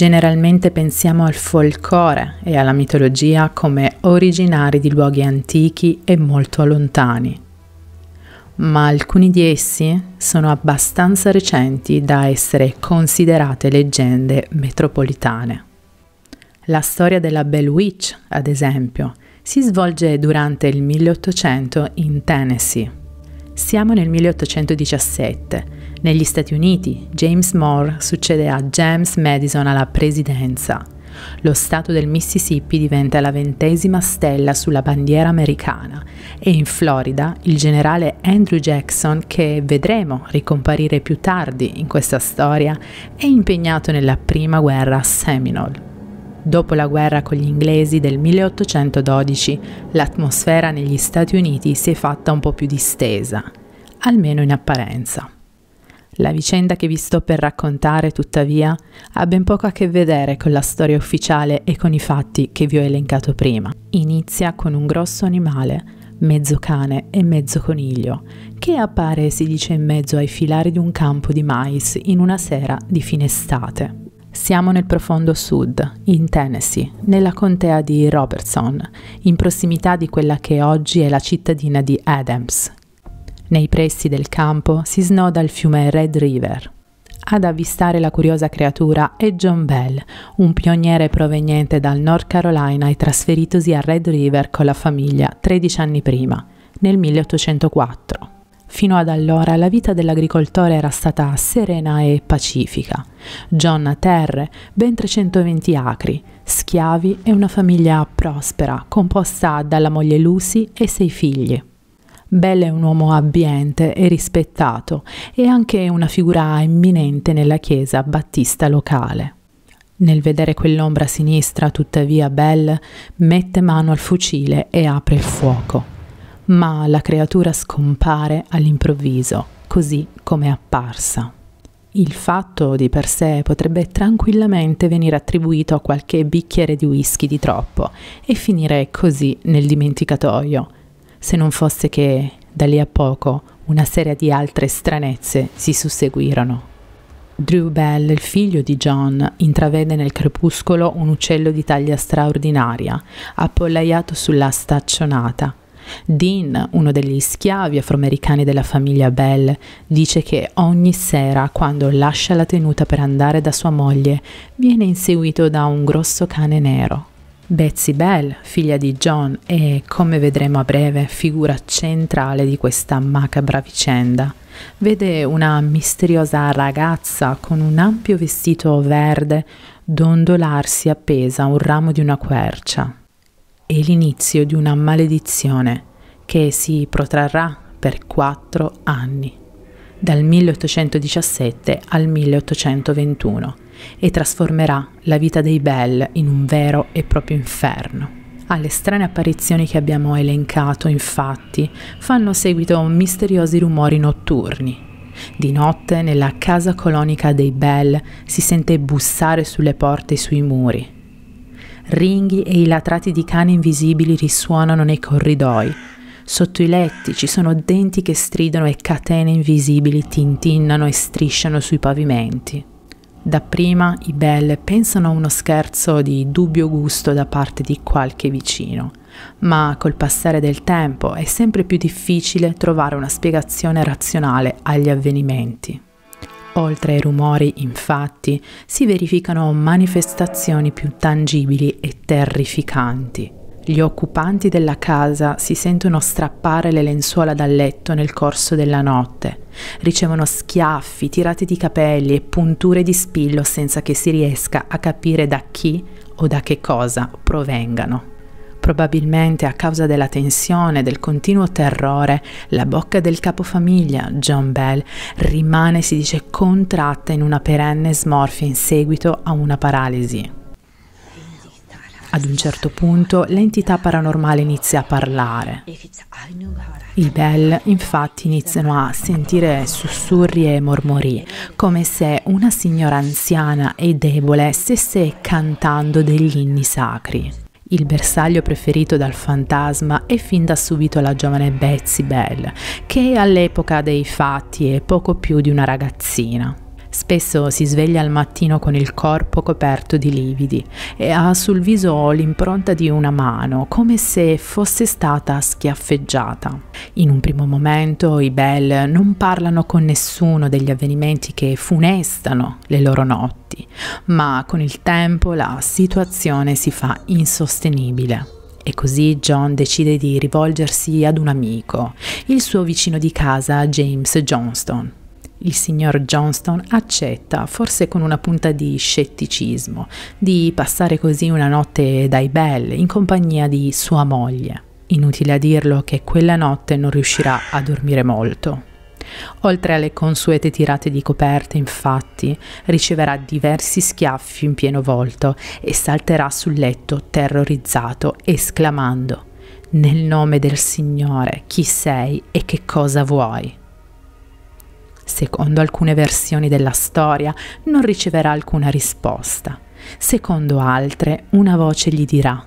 Generalmente pensiamo al folklore e alla mitologia come originari di luoghi antichi e molto lontani, ma alcuni di essi sono abbastanza recenti da essere considerate leggende metropolitane. La storia della Belle Witch, ad esempio, si svolge durante il 1800 in Tennessee. Siamo nel 1817 negli Stati Uniti James Moore succede a James Madison alla presidenza. Lo stato del Mississippi diventa la ventesima stella sulla bandiera americana e in Florida il generale Andrew Jackson, che vedremo ricomparire più tardi in questa storia, è impegnato nella prima guerra Seminole. Dopo la guerra con gli inglesi del 1812, l'atmosfera negli Stati Uniti si è fatta un po' più distesa, almeno in apparenza. La vicenda che vi sto per raccontare, tuttavia, ha ben poco a che vedere con la storia ufficiale e con i fatti che vi ho elencato prima. Inizia con un grosso animale, mezzo cane e mezzo coniglio, che appare, si dice, in mezzo ai filari di un campo di mais in una sera di fine estate. Siamo nel profondo sud, in Tennessee, nella contea di Robertson, in prossimità di quella che oggi è la cittadina di Adams, nei pressi del campo si snoda il fiume Red River. Ad avvistare la curiosa creatura è John Bell, un pioniere proveniente dal North Carolina e trasferitosi a Red River con la famiglia 13 anni prima, nel 1804. Fino ad allora la vita dell'agricoltore era stata serena e pacifica. John ha terre, ben 320 acri, schiavi e una famiglia prospera, composta dalla moglie Lucy e sei figli. Bell è un uomo abbiente e rispettato e anche una figura imminente nella chiesa battista locale. Nel vedere quell'ombra sinistra, tuttavia, Bell mette mano al fucile e apre il fuoco. Ma la creatura scompare all'improvviso, così come è apparsa. Il fatto di per sé potrebbe tranquillamente venire attribuito a qualche bicchiere di whisky di troppo e finire così nel dimenticatoio se non fosse che da lì a poco una serie di altre stranezze si susseguirono. Drew Bell, il figlio di John, intravede nel crepuscolo un uccello di taglia straordinaria, appollaiato sulla staccionata. Dean, uno degli schiavi afroamericani della famiglia Bell, dice che ogni sera, quando lascia la tenuta per andare da sua moglie, viene inseguito da un grosso cane nero. Betsy Bell, figlia di John e, come vedremo a breve, figura centrale di questa macabra vicenda, vede una misteriosa ragazza con un ampio vestito verde dondolarsi appesa a un ramo di una quercia. È l'inizio di una maledizione che si protrarrà per quattro anni dal 1817 al 1821 e trasformerà la vita dei Bell in un vero e proprio inferno. Alle strane apparizioni che abbiamo elencato, infatti, fanno seguito misteriosi rumori notturni. Di notte, nella casa colonica dei Bell, si sente bussare sulle porte e sui muri. Ringhi e i latrati di cani invisibili risuonano nei corridoi, Sotto i letti ci sono denti che stridono e catene invisibili tintinnano e strisciano sui pavimenti. Dapprima i Bell pensano a uno scherzo di dubbio gusto da parte di qualche vicino, ma col passare del tempo è sempre più difficile trovare una spiegazione razionale agli avvenimenti. Oltre ai rumori, infatti, si verificano manifestazioni più tangibili e terrificanti. Gli occupanti della casa si sentono strappare le lenzuola dal letto nel corso della notte, ricevono schiaffi, tirate di capelli e punture di spillo senza che si riesca a capire da chi o da che cosa provengano. Probabilmente a causa della tensione, e del continuo terrore, la bocca del capofamiglia, John Bell, rimane, si dice, contratta in una perenne smorfia in seguito a una paralisi. Ad un certo punto l'entità paranormale inizia a parlare. I Bell infatti iniziano a sentire sussurri e mormori, come se una signora anziana e debole stesse cantando degli inni sacri. Il bersaglio preferito dal fantasma è fin da subito la giovane Betsy Bell, che all'epoca dei fatti è poco più di una ragazzina. Spesso si sveglia al mattino con il corpo coperto di lividi e ha sul viso l'impronta di una mano, come se fosse stata schiaffeggiata. In un primo momento i Bell non parlano con nessuno degli avvenimenti che funestano le loro notti, ma con il tempo la situazione si fa insostenibile. E così John decide di rivolgersi ad un amico, il suo vicino di casa James Johnston. Il signor Johnston accetta, forse con una punta di scetticismo, di passare così una notte dai Bell in compagnia di sua moglie. Inutile a dirlo che quella notte non riuscirà a dormire molto. Oltre alle consuete tirate di coperte, infatti, riceverà diversi schiaffi in pieno volto e salterà sul letto terrorizzato, esclamando Nel nome del Signore, chi sei e che cosa vuoi? secondo alcune versioni della storia, non riceverà alcuna risposta. Secondo altre, una voce gli dirà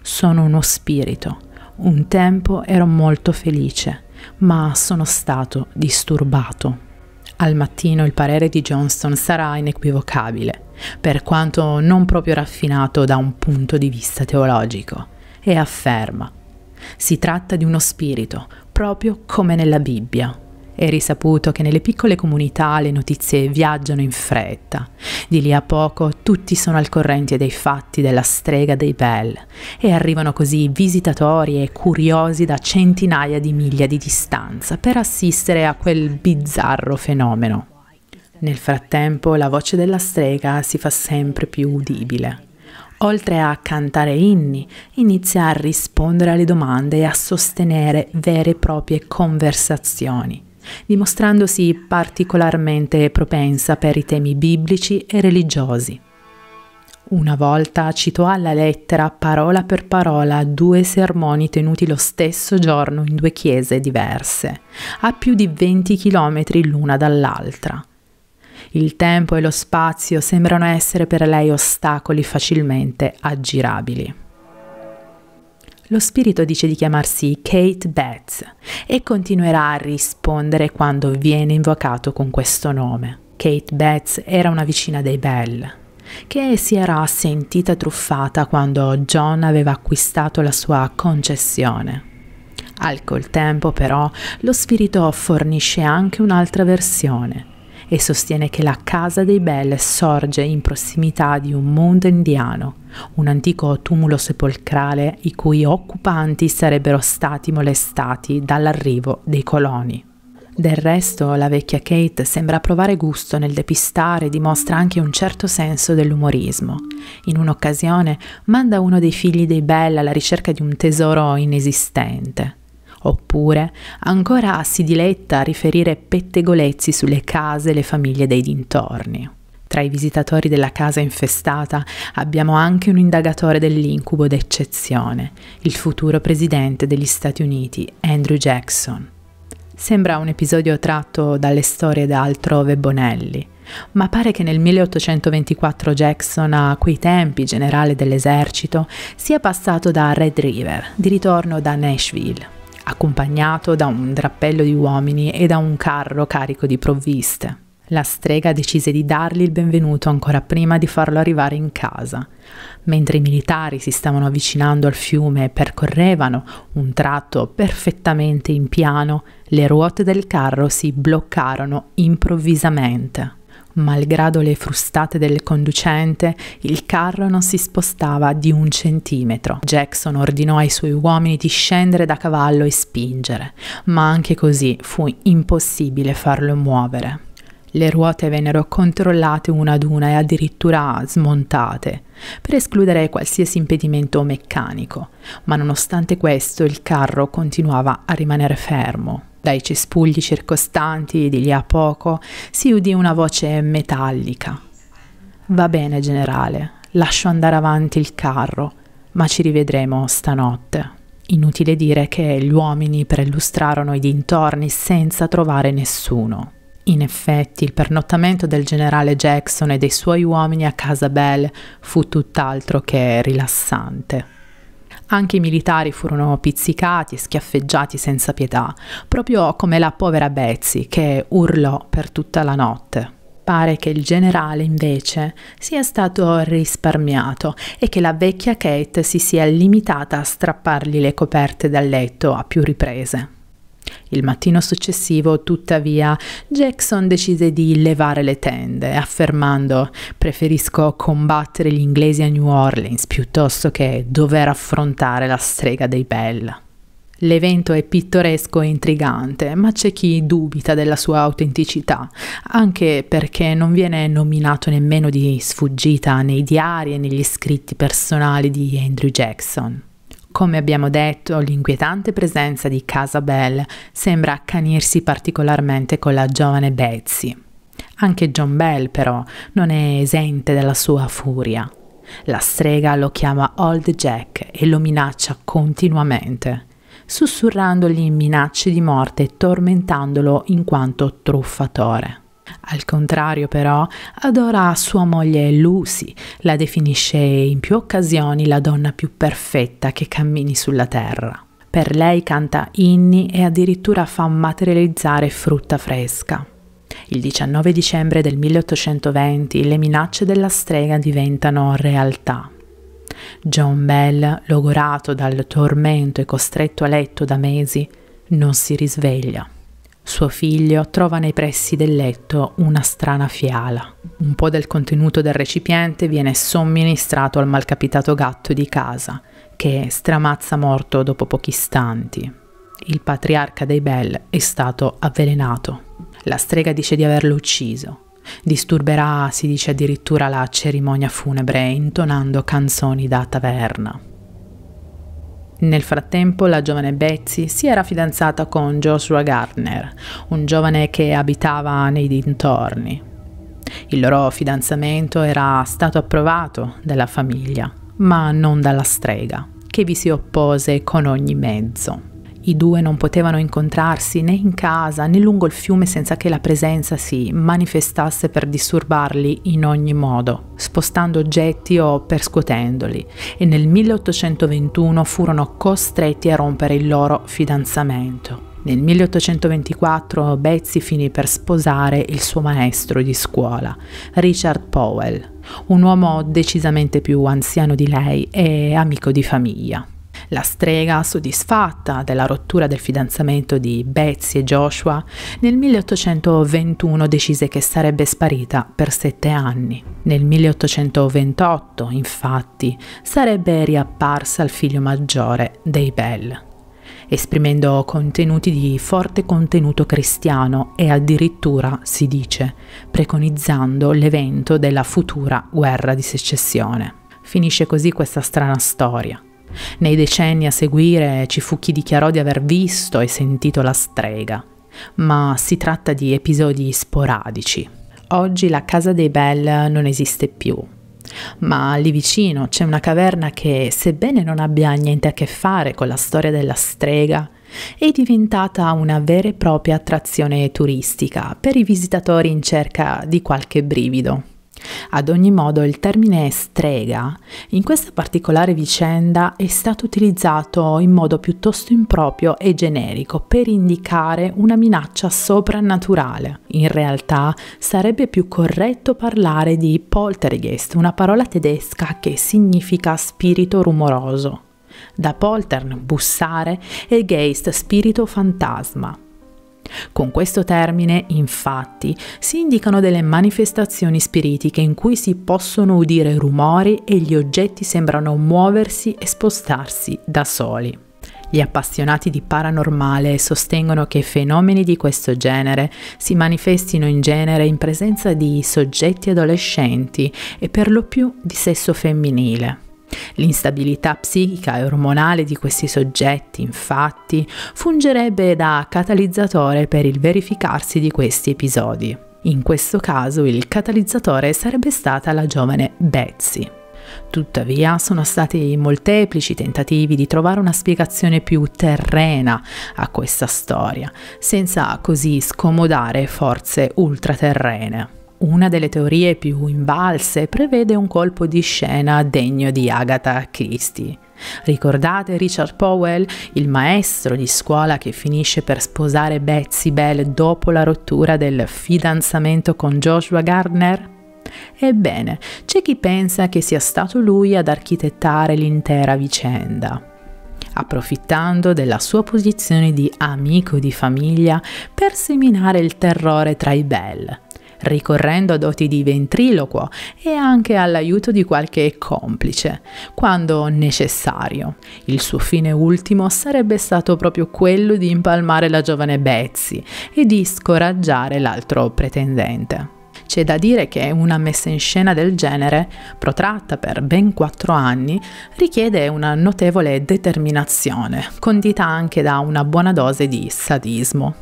Sono uno spirito. Un tempo ero molto felice, ma sono stato disturbato. Al mattino il parere di Johnston sarà inequivocabile, per quanto non proprio raffinato da un punto di vista teologico, e afferma, si tratta di uno spirito, proprio come nella Bibbia. È risaputo che nelle piccole comunità le notizie viaggiano in fretta. Di lì a poco tutti sono al corrente dei fatti della strega dei Bell e arrivano così visitatori e curiosi da centinaia di miglia di distanza per assistere a quel bizzarro fenomeno. Nel frattempo la voce della strega si fa sempre più udibile. Oltre a cantare inni, inizia a rispondere alle domande e a sostenere vere e proprie conversazioni dimostrandosi particolarmente propensa per i temi biblici e religiosi. Una volta citò alla lettera, parola per parola, due sermoni tenuti lo stesso giorno in due chiese diverse, a più di 20 chilometri l'una dall'altra. Il tempo e lo spazio sembrano essere per lei ostacoli facilmente aggirabili. Lo spirito dice di chiamarsi Kate Betts e continuerà a rispondere quando viene invocato con questo nome. Kate Betts era una vicina dei Bell, che si era sentita truffata quando John aveva acquistato la sua concessione. Al col tempo però lo spirito fornisce anche un'altra versione, e sostiene che la Casa dei Bell sorge in prossimità di un mondo indiano, un antico tumulo sepolcrale i cui occupanti sarebbero stati molestati dall'arrivo dei coloni. Del resto, la vecchia Kate sembra provare gusto nel depistare e dimostra anche un certo senso dell'umorismo. In un'occasione manda uno dei figli dei Bell alla ricerca di un tesoro inesistente. Oppure ancora si diletta a riferire pettegolezzi sulle case e le famiglie dei dintorni. Tra i visitatori della casa infestata abbiamo anche un indagatore dell'incubo d'eccezione, il futuro presidente degli Stati Uniti, Andrew Jackson. Sembra un episodio tratto dalle storie da altrove Bonelli, ma pare che nel 1824 Jackson, a quei tempi generale dell'esercito, sia passato da Red River, di ritorno da Nashville accompagnato da un drappello di uomini e da un carro carico di provviste. La strega decise di dargli il benvenuto ancora prima di farlo arrivare in casa. Mentre i militari si stavano avvicinando al fiume e percorrevano un tratto perfettamente in piano, le ruote del carro si bloccarono improvvisamente. Malgrado le frustate del conducente, il carro non si spostava di un centimetro. Jackson ordinò ai suoi uomini di scendere da cavallo e spingere, ma anche così fu impossibile farlo muovere. Le ruote vennero controllate una ad una e addirittura smontate, per escludere qualsiasi impedimento meccanico, ma nonostante questo il carro continuava a rimanere fermo. Dai cespugli circostanti, di lì a poco, si udì una voce metallica. Va bene, generale, lascio andare avanti il carro, ma ci rivedremo stanotte. Inutile dire che gli uomini perlustrarono i dintorni senza trovare nessuno. In effetti, il pernottamento del generale Jackson e dei suoi uomini a casa Bell fu tutt'altro che rilassante. Anche i militari furono pizzicati e schiaffeggiati senza pietà, proprio come la povera Betsy che urlò per tutta la notte. Pare che il generale invece sia stato risparmiato e che la vecchia Kate si sia limitata a strappargli le coperte dal letto a più riprese. Il mattino successivo, tuttavia, Jackson decise di levare le tende, affermando preferisco combattere gli inglesi a New Orleans piuttosto che dover affrontare la strega dei Bell. L'evento è pittoresco e intrigante, ma c'è chi dubita della sua autenticità, anche perché non viene nominato nemmeno di sfuggita nei diari e negli scritti personali di Andrew Jackson. Come abbiamo detto, l'inquietante presenza di Casa Bell sembra accanirsi particolarmente con la giovane Betsy. Anche John Bell, però, non è esente dalla sua furia. La strega lo chiama Old Jack e lo minaccia continuamente, sussurrandogli minacce di morte e tormentandolo in quanto truffatore. Al contrario però adora sua moglie Lucy, la definisce in più occasioni la donna più perfetta che cammini sulla terra. Per lei canta inni e addirittura fa materializzare frutta fresca. Il 19 dicembre del 1820 le minacce della strega diventano realtà. John Bell, logorato dal tormento e costretto a letto da mesi, non si risveglia. Suo figlio trova nei pressi del letto una strana fiala. Un po' del contenuto del recipiente viene somministrato al malcapitato gatto di casa, che stramazza morto dopo pochi istanti. Il patriarca dei Bell è stato avvelenato. La strega dice di averlo ucciso. Disturberà, si dice addirittura, la cerimonia funebre intonando canzoni da taverna. Nel frattempo la giovane Betsy si era fidanzata con Joshua Gardner, un giovane che abitava nei dintorni. Il loro fidanzamento era stato approvato dalla famiglia, ma non dalla strega, che vi si oppose con ogni mezzo. I due non potevano incontrarsi né in casa né lungo il fiume senza che la presenza si manifestasse per disturbarli in ogni modo, spostando oggetti o perscuotendoli, e nel 1821 furono costretti a rompere il loro fidanzamento. Nel 1824 Betsy finì per sposare il suo maestro di scuola, Richard Powell, un uomo decisamente più anziano di lei e amico di famiglia. La strega, soddisfatta della rottura del fidanzamento di Betsy e Joshua, nel 1821 decise che sarebbe sparita per sette anni. Nel 1828, infatti, sarebbe riapparsa al figlio maggiore dei Bell esprimendo contenuti di forte contenuto cristiano e addirittura, si dice, preconizzando l'evento della futura guerra di secessione. Finisce così questa strana storia. Nei decenni a seguire ci fu chi dichiarò di aver visto e sentito la strega, ma si tratta di episodi sporadici. Oggi la casa dei Bell non esiste più, ma lì vicino c'è una caverna che, sebbene non abbia niente a che fare con la storia della strega, è diventata una vera e propria attrazione turistica per i visitatori in cerca di qualche brivido. Ad ogni modo il termine strega in questa particolare vicenda è stato utilizzato in modo piuttosto improprio e generico per indicare una minaccia soprannaturale. In realtà sarebbe più corretto parlare di poltergeist, una parola tedesca che significa spirito rumoroso. Da poltern, bussare, e geist, spirito fantasma. Con questo termine, infatti, si indicano delle manifestazioni spiritiche in cui si possono udire rumori e gli oggetti sembrano muoversi e spostarsi da soli. Gli appassionati di paranormale sostengono che fenomeni di questo genere si manifestino in genere in presenza di soggetti adolescenti e per lo più di sesso femminile. L'instabilità psichica e ormonale di questi soggetti, infatti, fungerebbe da catalizzatore per il verificarsi di questi episodi. In questo caso il catalizzatore sarebbe stata la giovane Betsy. Tuttavia sono stati molteplici tentativi di trovare una spiegazione più terrena a questa storia, senza così scomodare forze ultraterrene. Una delle teorie più invalse prevede un colpo di scena degno di Agatha Christie. Ricordate Richard Powell, il maestro di scuola che finisce per sposare Betsy Bell dopo la rottura del fidanzamento con Joshua Gardner? Ebbene, c'è chi pensa che sia stato lui ad architettare l'intera vicenda approfittando della sua posizione di amico di famiglia per seminare il terrore tra i Bell, ricorrendo a doti di ventriloquo e anche all'aiuto di qualche complice, quando necessario. Il suo fine ultimo sarebbe stato proprio quello di impalmare la giovane Betsy e di scoraggiare l'altro pretendente. C'è da dire che una messa in scena del genere, protratta per ben quattro anni, richiede una notevole determinazione, condita anche da una buona dose di sadismo.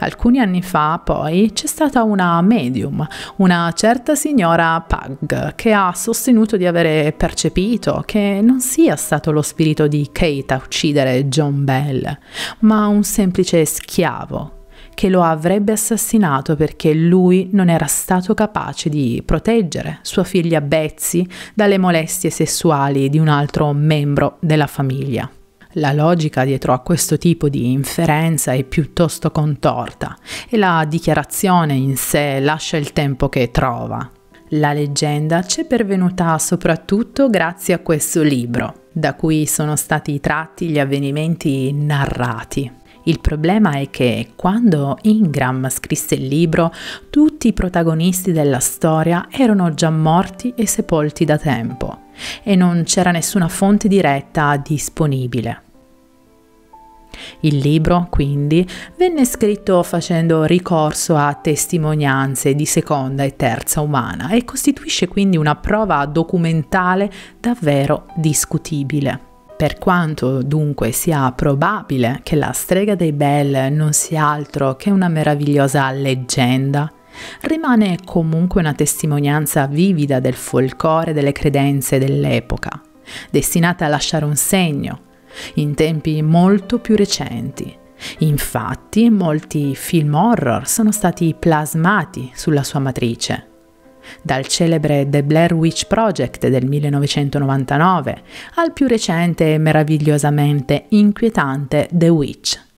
Alcuni anni fa poi c'è stata una medium, una certa signora Pug, che ha sostenuto di avere percepito che non sia stato lo spirito di Kate a uccidere John Bell, ma un semplice schiavo che lo avrebbe assassinato perché lui non era stato capace di proteggere sua figlia Betsy dalle molestie sessuali di un altro membro della famiglia. La logica dietro a questo tipo di inferenza è piuttosto contorta e la dichiarazione in sé lascia il tempo che trova. La leggenda ci è pervenuta soprattutto grazie a questo libro, da cui sono stati tratti gli avvenimenti narrati. Il problema è che quando Ingram scrisse il libro, tutti i protagonisti della storia erano già morti e sepolti da tempo e non c'era nessuna fonte diretta disponibile. Il libro, quindi, venne scritto facendo ricorso a testimonianze di seconda e terza umana e costituisce quindi una prova documentale davvero discutibile. Per quanto dunque sia probabile che la strega dei Bell non sia altro che una meravigliosa leggenda, rimane comunque una testimonianza vivida del folcore delle credenze dell'epoca, destinata a lasciare un segno in tempi molto più recenti. Infatti molti film horror sono stati plasmati sulla sua matrice dal celebre The Blair Witch Project del 1999 al più recente e meravigliosamente inquietante The Witch